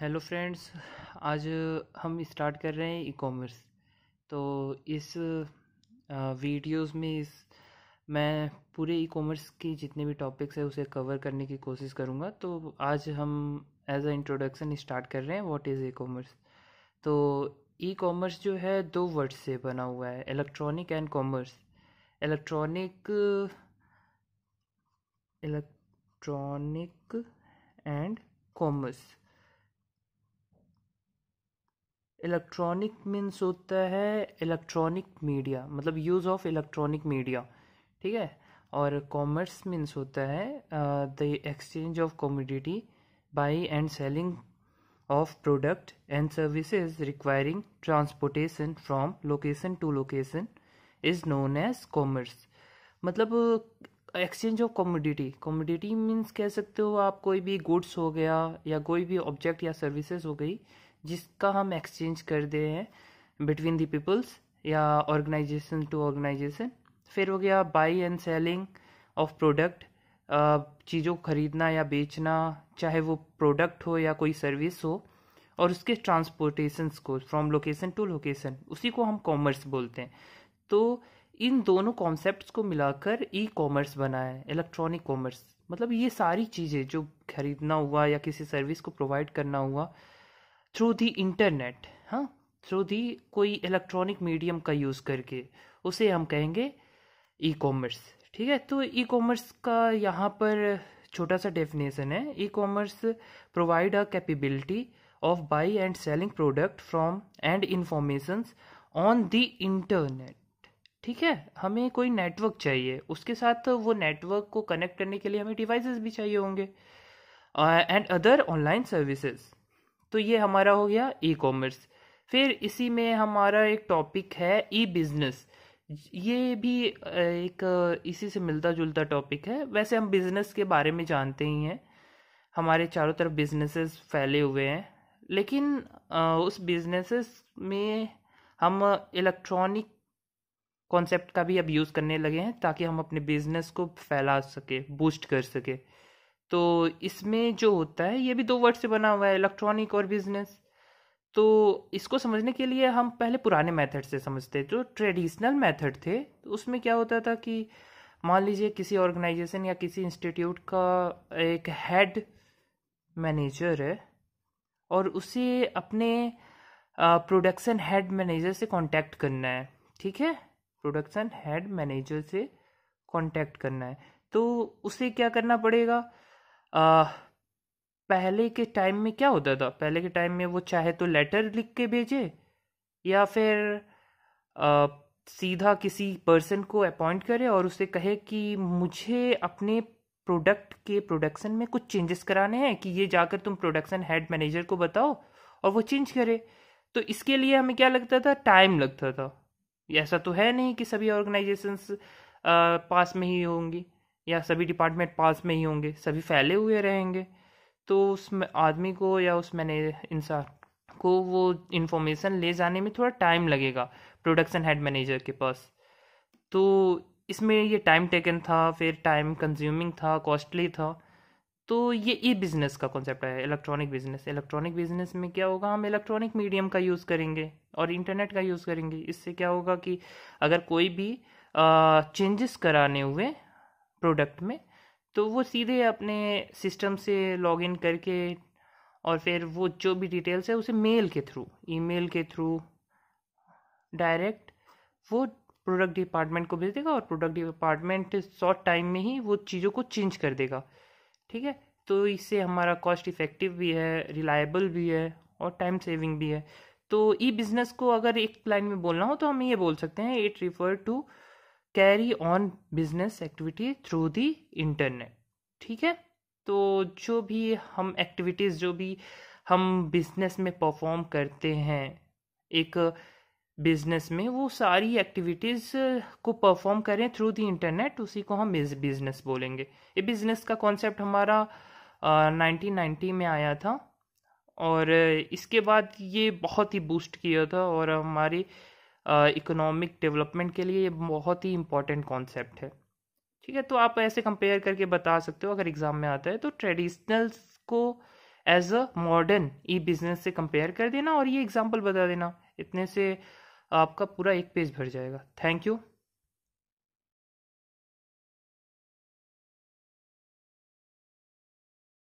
hello friends आज हम start कर रहे हैं ई कॉमर्स तो इस वीडियोस में इस मैं पूरे ई कॉमर्स की जितने भी टॉपिक्स है उसे कवर करने की कोशिश करूँगा तो आज हम एज अ इंट्रोडक्शन स्टार्ट कर रहे हैं व्हाट इज़ ई कॉमर्स तो ई कॉमर्स जो है दो वर्ड से बना हुआ है electronic and commerce electronic electronic and commerce electronic means होता है इलेक्ट्रॉनिक मीडिया मतलब यूज़ ऑफ इलेक्ट्रॉनिक मीडिया ठीक है और कॉमर्स मीन्स होता है the exchange of commodity buy and selling of product and services requiring transportation from location to location is known as commerce मतलब exchange of commodity commodity means कह सकते हो आप कोई भी गुड्स हो गया या कोई भी ऑब्जेक्ट या सर्विसेज हो गई जिसका हम एक्सचेंज कर दे हैं बिटवीन दी पीपल्स या ऑर्गेनाइजेशन टू ऑर्गेनाइजेशन फिर हो गया buy and selling of product चीज़ों को ख़रीदना या बेचना चाहे वो प्रोडक्ट हो या कोई सर्विस हो और उसके ट्रांसपोर्टेशन को फ्रॉम लोकेशन टू लोकेशन उसी को हम कॉमर्स बोलते हैं तो इन दोनों कॉन्सेप्ट्स को मिलाकर ई कॉमर्स बना है इलेक्ट्रॉनिक कॉमर्स मतलब ये सारी चीज़ें जो खरीदना हुआ या किसी सर्विस को प्रोवाइड करना हुआ थ्रू दी इंटरनेट हाँ थ्रू दी कोई इलेक्ट्रॉनिक मीडियम का यूज़ करके उसे हम कहेंगे ई कॉमर्स ठीक है तो ई कॉमर्स का यहाँ पर छोटा सा डेफिनेशन है e commerce provide a capability of buy and selling product from and information the internet ठीक है हमें कोई नेटवर्क चाहिए उसके साथ वो नेटवर्क को कनेक्ट करने के लिए हमें डिवाइसेस भी चाहिए होंगे एंड अदर ऑनलाइन सर्विसेज तो ये हमारा हो गया ई कॉमर्स फिर इसी में हमारा एक टॉपिक है ई बिज़नेस ये भी एक इसी से मिलता जुलता टॉपिक है वैसे हम बिज़नेस के बारे में जानते ही हैं हमारे चारों तरफ बिजनेसेस फैले हुए हैं लेकिन उस बिजनेसेस में हम इलेक्ट्रॉनिक कॉन्सेप्ट का भी अब यूज़ करने लगे हैं ताकि हम अपने बिजनेस को फैला सके बूस्ट कर सके तो इसमें जो होता है ये भी दो वर्ड से बना हुआ है इलेक्ट्रॉनिक और बिजनेस तो इसको समझने के लिए हम पहले पुराने मेथड से समझते जो ट्रेडिशनल मेथड थे तो उसमें क्या होता था कि मान लीजिए किसी ऑर्गेनाइजेशन या किसी इंस्टीट्यूट का एक हेड मैनेजर है और उसे अपने प्रोडक्शन हेड मैनेजर से कांटेक्ट करना है ठीक है प्रोडक्शन हेड मैनेजर से कांटेक्ट करना है तो उसे क्या करना पड़ेगा आ, पहले के टाइम में क्या होता था पहले के टाइम में वो चाहे तो लेटर लिख के भेजे या फिर आ, सीधा किसी पर्सन को अपॉइंट करे और उसे कहे कि मुझे अपने प्रोडक्ट के प्रोडक्शन में कुछ चेंजेस कराने हैं कि ये जाकर तुम प्रोडक्शन हेड मैनेजर को बताओ और वो चेंज करे तो इसके लिए हमें क्या लगता था टाइम लगता था ऐसा तो है नहीं कि सभी ऑर्गेनाइजेशंस पास में ही होंगी या सभी डिपार्टमेंट पास में ही होंगे सभी फैले हुए रहेंगे तो उस आदमी को या उस मैंने इंसान को वो इन्फॉर्मेशन ले जाने में थोड़ा टाइम लगेगा प्रोडक्शन हेड मैनेजर के पास तो इसमें ये टाइम टेकन था फिर टाइम कंज्यूमिंग था कॉस्टली था तो ये ई बिज़नेस का कॉन्सेप्ट है इलेक्ट्रॉनिक बिज़नेस इलेक्ट्रॉनिक बिज़नेस में क्या होगा हम इलेक्ट्रॉनिक मीडियम का यूज़ करेंगे और इंटरनेट का यूज़ करेंगे इससे क्या होगा कि अगर कोई भी चेंजेस कराने हुए प्रोडक्ट में तो वो सीधे अपने सिस्टम से लॉग इन करके और फिर वो जो भी डिटेल्स है उसे मेल के थ्रू ईमेल के थ्रू डायरेक्ट वो प्रोडक्ट डिपार्टमेंट को भेज देगा और प्रोडक्ट डिपार्टमेंट शॉर्ट टाइम में ही वो चीज़ों को चेंज कर देगा ठीक है तो इससे हमारा कॉस्ट इफ़ेक्टिव भी है रिलायबल भी है और टाइम सेविंग भी है तो ई बिज़नेस को अगर एक लाइन में बोलना हो तो हम ये बोल सकते हैं it refer to carry on business activity through the internet ठीक है तो जो भी हम एक्टिविटीज़ जो भी हम बिजनेस में परफॉर्म करते हैं एक बिजनेस में वो सारी एक्टिविटीज़ को परफॉर्म करें थ्रू दी इंटरनेट उसी को हम बिजनेस बोलेंगे ये बिजनेस का कॉन्सेप्ट हमारा नाइनटीन नाइन्टी में आया था और इसके बाद ये बहुत ही बूस्ट किया था और हमारी इकोनॉमिक डेवलपमेंट के लिए ये बहुत ही इंपॉर्टेंट कॉन्सेप्ट है ठीक है तो आप ऐसे कंपेयर करके बता सकते हो अगर एग्ज़ाम में आता है तो ट्रेडिशनल को as a modern e business से कंपेयर कर देना और ये एग्जाम्पल बता देना इतने से आपका पूरा एक पेज भर जाएगा थैंक यू